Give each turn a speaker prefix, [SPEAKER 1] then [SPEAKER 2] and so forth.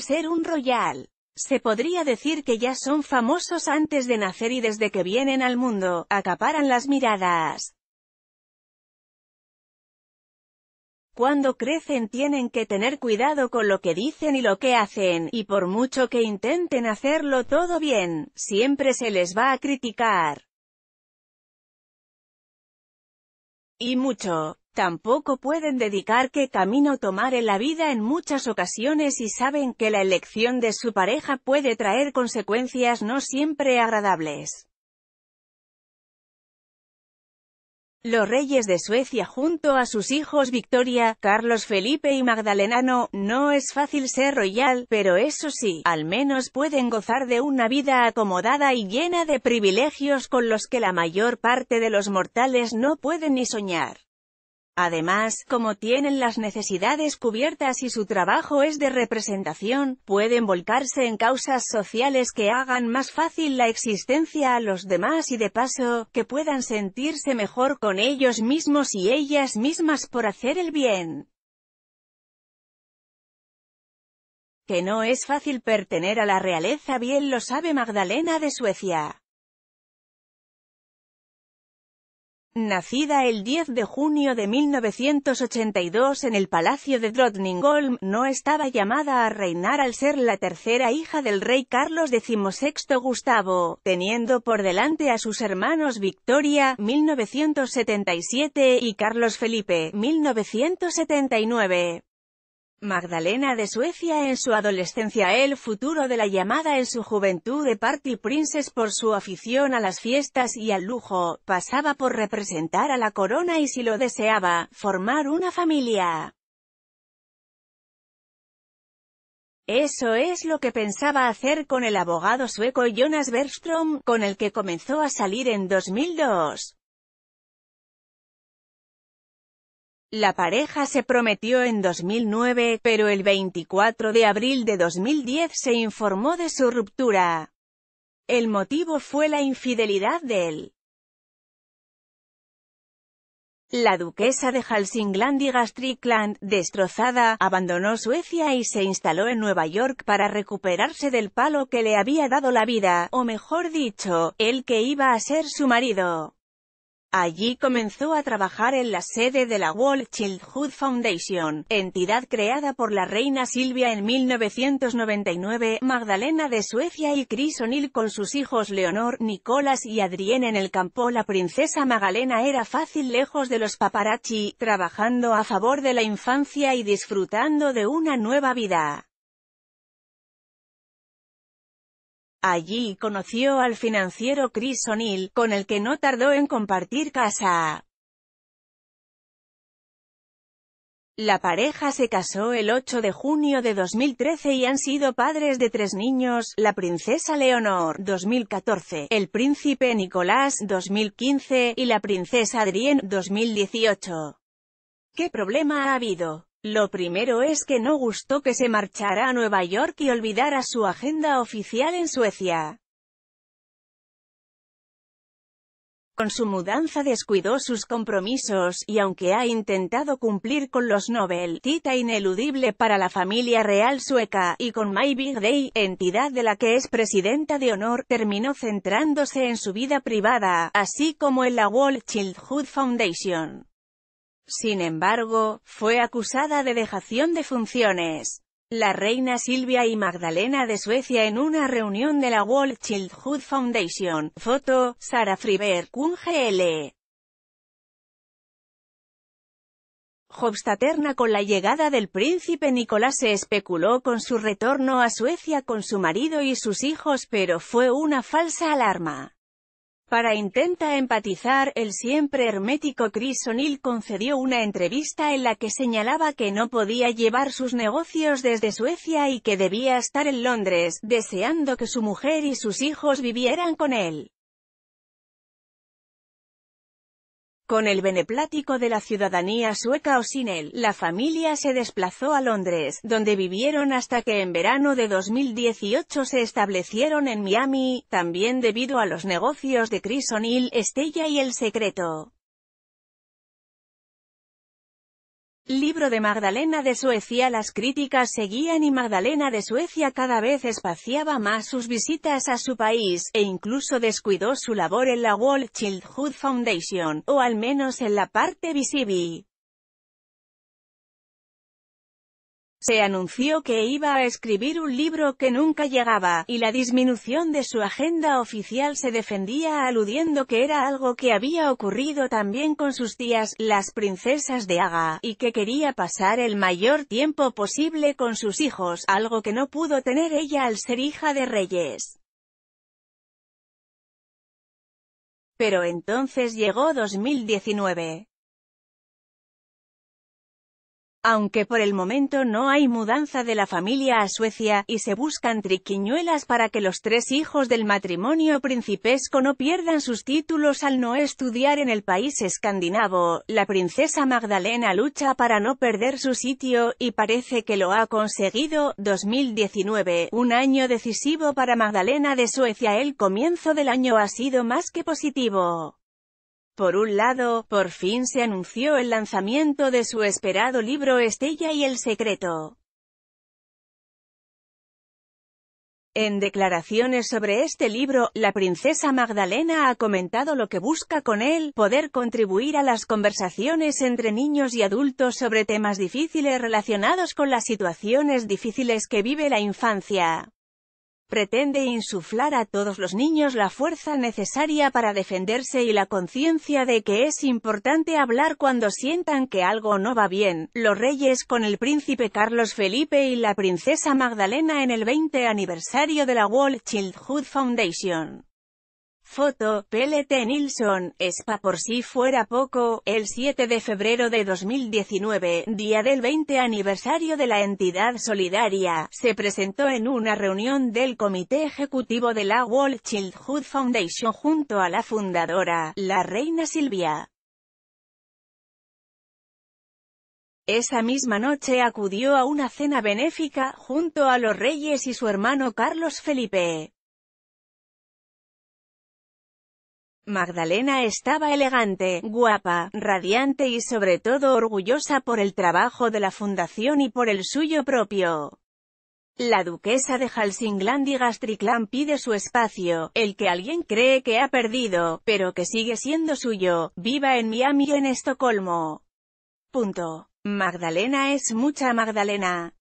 [SPEAKER 1] ser un royal. Se podría decir que ya son famosos antes de nacer y desde que vienen al mundo, acaparan las miradas. Cuando crecen tienen que tener cuidado con lo que dicen y lo que hacen, y por mucho que intenten hacerlo todo bien, siempre se les va a criticar. Y mucho. Tampoco pueden dedicar qué camino tomar en la vida en muchas ocasiones y saben que la elección de su pareja puede traer consecuencias no siempre agradables. Los reyes de Suecia junto a sus hijos Victoria, Carlos Felipe y Magdalenano, no es fácil ser royal, pero eso sí, al menos pueden gozar de una vida acomodada y llena de privilegios con los que la mayor parte de los mortales no pueden ni soñar. Además, como tienen las necesidades cubiertas y su trabajo es de representación, pueden volcarse en causas sociales que hagan más fácil la existencia a los demás y de paso, que puedan sentirse mejor con ellos mismos y ellas mismas por hacer el bien. Que no es fácil pertener a la realeza bien lo sabe Magdalena de Suecia. Nacida el 10 de junio de 1982 en el Palacio de Drottningholm, no estaba llamada a reinar al ser la tercera hija del rey Carlos XVI Gustavo, teniendo por delante a sus hermanos Victoria, 1977, y Carlos Felipe, 1979. Magdalena de Suecia en su adolescencia el futuro de la llamada en su juventud de Party Princess por su afición a las fiestas y al lujo, pasaba por representar a la corona y si lo deseaba, formar una familia. Eso es lo que pensaba hacer con el abogado sueco Jonas Bergström, con el que comenzó a salir en 2002. La pareja se prometió en 2009, pero el 24 de abril de 2010 se informó de su ruptura. El motivo fue la infidelidad de él. La duquesa de Halsingland y Gastrickland destrozada, abandonó Suecia y se instaló en Nueva York para recuperarse del palo que le había dado la vida, o mejor dicho, el que iba a ser su marido. Allí comenzó a trabajar en la sede de la World Childhood Foundation, entidad creada por la reina Silvia en 1999, Magdalena de Suecia y Chris O'Neill con sus hijos Leonor, Nicolás y Adrienne en el campo. La princesa Magdalena era fácil lejos de los paparazzi, trabajando a favor de la infancia y disfrutando de una nueva vida. Allí conoció al financiero Chris O'Neill, con el que no tardó en compartir casa. La pareja se casó el 8 de junio de 2013 y han sido padres de tres niños, la princesa Leonor, 2014, el príncipe Nicolás, 2015, y la princesa Adrienne, 2018. ¿Qué problema ha habido? Lo primero es que no gustó que se marchara a Nueva York y olvidara su agenda oficial en Suecia. Con su mudanza descuidó sus compromisos, y aunque ha intentado cumplir con los Nobel, tita ineludible para la familia real sueca, y con My Big Day, entidad de la que es presidenta de honor, terminó centrándose en su vida privada, así como en la Wall Childhood Foundation. Sin embargo, fue acusada de dejación de funciones. La reina Silvia y Magdalena de Suecia en una reunión de la World Childhood Foundation. Foto, Sara Friberg, Kun GL. con la llegada del príncipe Nicolás se especuló con su retorno a Suecia con su marido y sus hijos pero fue una falsa alarma. Para intenta empatizar, el siempre hermético Chris O'Neill concedió una entrevista en la que señalaba que no podía llevar sus negocios desde Suecia y que debía estar en Londres, deseando que su mujer y sus hijos vivieran con él. Con el beneplático de la ciudadanía sueca o sin él, la familia se desplazó a Londres, donde vivieron hasta que en verano de 2018 se establecieron en Miami, también debido a los negocios de Chris O'Neill, Estella y El Secreto. Libro de Magdalena de Suecia Las críticas seguían y Magdalena de Suecia cada vez espaciaba más sus visitas a su país, e incluso descuidó su labor en la World Childhood Foundation, o al menos en la parte visible. Se anunció que iba a escribir un libro que nunca llegaba, y la disminución de su agenda oficial se defendía aludiendo que era algo que había ocurrido también con sus tías, las princesas de Aga, y que quería pasar el mayor tiempo posible con sus hijos, algo que no pudo tener ella al ser hija de reyes. Pero entonces llegó 2019. Aunque por el momento no hay mudanza de la familia a Suecia, y se buscan triquiñuelas para que los tres hijos del matrimonio principesco no pierdan sus títulos al no estudiar en el país escandinavo, la princesa Magdalena lucha para no perder su sitio, y parece que lo ha conseguido. 2019, un año decisivo para Magdalena de Suecia. El comienzo del año ha sido más que positivo. Por un lado, por fin se anunció el lanzamiento de su esperado libro Estella y el Secreto. En declaraciones sobre este libro, la princesa Magdalena ha comentado lo que busca con él, poder contribuir a las conversaciones entre niños y adultos sobre temas difíciles relacionados con las situaciones difíciles que vive la infancia pretende insuflar a todos los niños la fuerza necesaria para defenderse y la conciencia de que es importante hablar cuando sientan que algo no va bien. Los reyes con el príncipe Carlos Felipe y la princesa Magdalena en el 20 aniversario de la World Childhood Foundation. Foto, PLT Nilsson, Spa por si fuera poco, el 7 de febrero de 2019, día del 20 aniversario de la entidad solidaria, se presentó en una reunión del Comité Ejecutivo de la World Childhood Foundation junto a la fundadora, la reina Silvia. Esa misma noche acudió a una cena benéfica, junto a los reyes y su hermano Carlos Felipe. Magdalena estaba elegante, guapa, radiante y sobre todo orgullosa por el trabajo de la fundación y por el suyo propio. La duquesa de Halsingland y Gastriclan pide su espacio, el que alguien cree que ha perdido, pero que sigue siendo suyo, viva en Miami y en Estocolmo. Punto. Magdalena es mucha Magdalena.